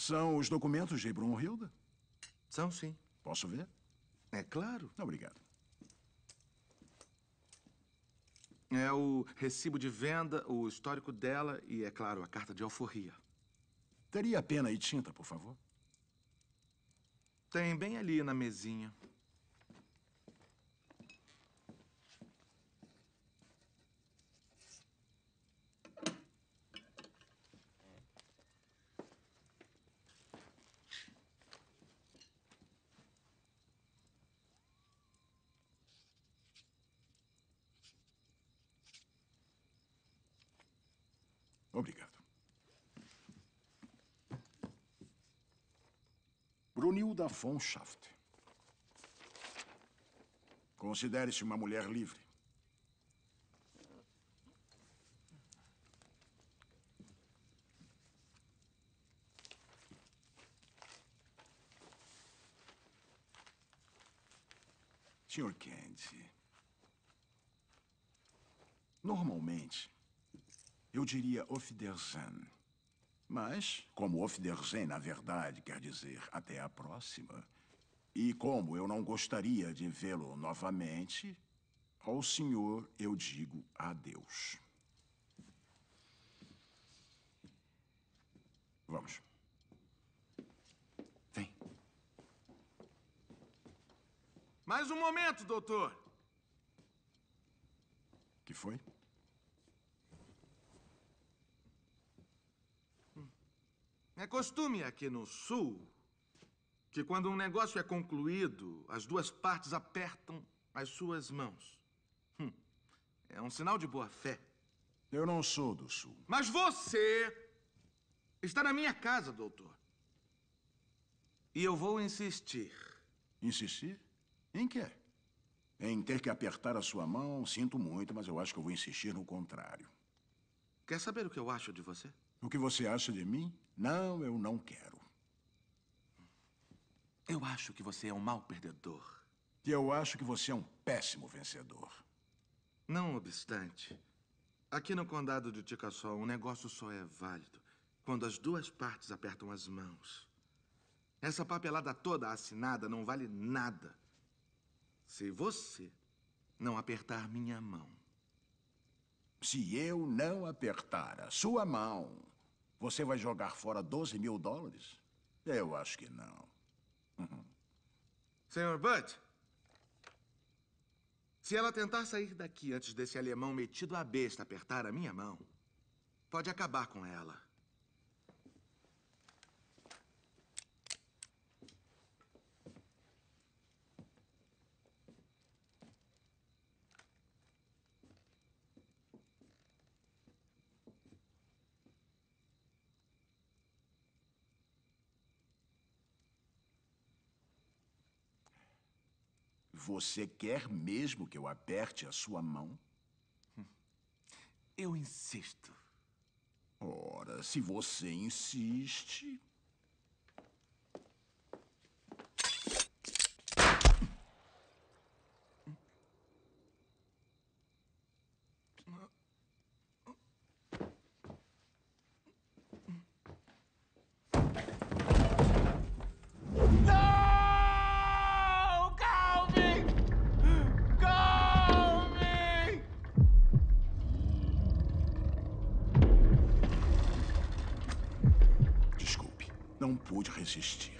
São os documentos de Bruno Hilda? São, sim. Posso ver? É claro. Obrigado. É o recibo de venda, o histórico dela e, é claro, a carta de alforria. Teria pena e tinta, por favor? Tem bem ali na mesinha. Obrigado. Brunilda von Schaft. Considere-se uma mulher livre. Sr. Kent, normalmente eu diria Auf Mas, como Auf na verdade, quer dizer até a próxima, e como eu não gostaria de vê-lo novamente, ao senhor eu digo adeus. Vamos. Vem. Mais um momento, doutor. Que foi? É costume aqui no Sul que, quando um negócio é concluído, as duas partes apertam as suas mãos. Hum, é um sinal de boa-fé. Eu não sou do Sul. Mas você está na minha casa, doutor. E eu vou insistir. Insistir? Em quê? Em ter que apertar a sua mão, sinto muito, mas eu acho que eu vou insistir no contrário. Quer saber o que eu acho de você? O que você acha de mim? Não, eu não quero. Eu acho que você é um mau perdedor. E eu acho que você é um péssimo vencedor. Não obstante, aqui no condado de Ticassol, um negócio só é válido quando as duas partes apertam as mãos. Essa papelada toda assinada não vale nada se você não apertar minha mão. Se eu não apertar a sua mão, você vai jogar fora 12 mil dólares? Eu acho que não. Uhum. Senhor Bud, se ela tentar sair daqui antes desse alemão metido a besta apertar a minha mão, pode acabar com ela. Você quer mesmo que eu aperte a sua mão? Eu insisto. Ora, se você insiste. Não pude resistir.